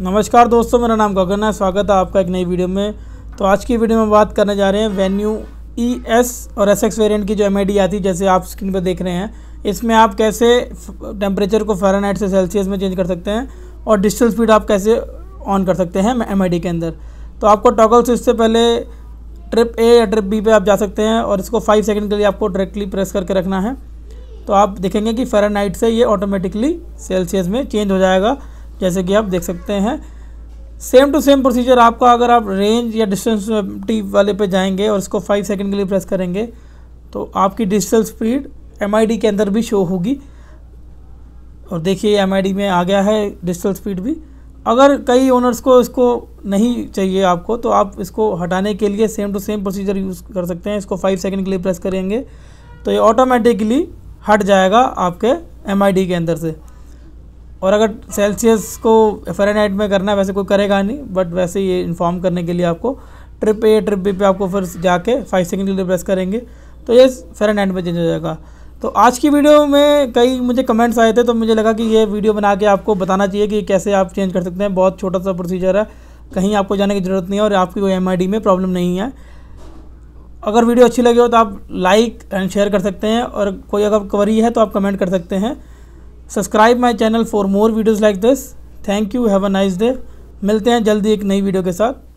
नमस्कार दोस्तों मेरा नाम गगन है स्वागत है आपका एक नई वीडियो में तो आज की वीडियो में बात करने जा रहे हैं वेन्यू ई e एस और एस एक्स वेरियंट की जो एम आती है जैसे आप स्क्रीन पर देख रहे हैं इसमें आप कैसे टेम्परेचर को फेरन से सेल्सियस में चेंज कर सकते हैं और डिजिटल स्पीड आप कैसे ऑन कर सकते हैं एम के अंदर तो आपको टॉगल से इससे पहले ट्रिप ए या ट्रिप बी पे आप जा सकते हैं और इसको फाइव सेकंड के लिए आपको डायरेक्टली प्रेस करके रखना है तो आप देखेंगे कि फेरन से ये ऑटोमेटिकली सेल्सियस में चेंज हो जाएगा जैसे कि आप देख सकते हैं सेम टू सेम प्रोसीजर आपका अगर आप रेंज या डिस्टेंस टी वाले पे जाएंगे और इसको फाइव सेकेंड के लिए प्रेस करेंगे तो आपकी डिजिटल स्पीड एम के अंदर भी शो होगी और देखिए एम में आ गया है डिजिटल स्पीड भी अगर कई ओनर्स को इसको नहीं चाहिए आपको तो आप इसको हटाने के लिए same to same procedure use कर सकते हैं इसको फाइव सेकेंड के लिए प्रेस करेंगे तो ये ऑटोमेटिकली हट जाएगा आपके एम के अंदर से और अगर सेल्सियस को फ़ारेनहाइट में करना है वैसे कोई करेगा नहीं बट वैसे ये इन्फॉर्म करने के लिए आपको ट्रिप ए ट्रिप बी पे आपको फिर जाके फाइव सेकेंड के लिए प्रेस करेंगे तो ये फ़ारेनहाइट में चेंज हो जाएगा तो आज की वीडियो में कई मुझे कमेंट्स आए थे तो मुझे लगा कि ये वीडियो बना के आपको बताना चाहिए कि कैसे आप चेंज कर सकते हैं बहुत छोटा सा प्रोसीजर है कहीं आपको जाने की ज़रूरत नहीं है और आपकी कोई एम में प्रॉब्लम नहीं है अगर वीडियो अच्छी लगी हो तो आप लाइक एंड शेयर कर सकते हैं और कोई अगर क्वरी है तो आप कमेंट कर सकते हैं subscribe my channel for more videos like this thank you have a nice day मिलते हैं जल्दी एक नई वीडियो के साथ